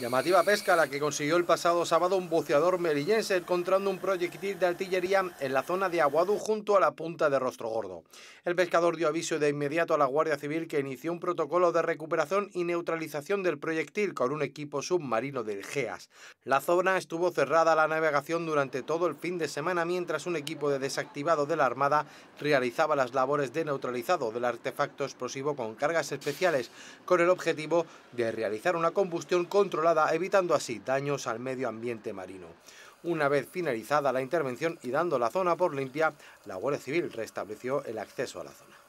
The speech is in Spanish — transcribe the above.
Llamativa pesca la que consiguió el pasado sábado un buceador melillense encontrando un proyectil de artillería en la zona de Aguadú junto a la punta de Rostro Gordo. El pescador dio aviso de inmediato a la Guardia Civil que inició un protocolo de recuperación y neutralización del proyectil con un equipo submarino del GEAS. La zona estuvo cerrada a la navegación durante todo el fin de semana mientras un equipo de desactivado de la Armada realizaba las labores de neutralizado del artefacto explosivo con cargas especiales con el objetivo de realizar una combustión controlada evitando así daños al medio ambiente marino. Una vez finalizada la intervención y dando la zona por limpia, la Guardia Civil restableció el acceso a la zona.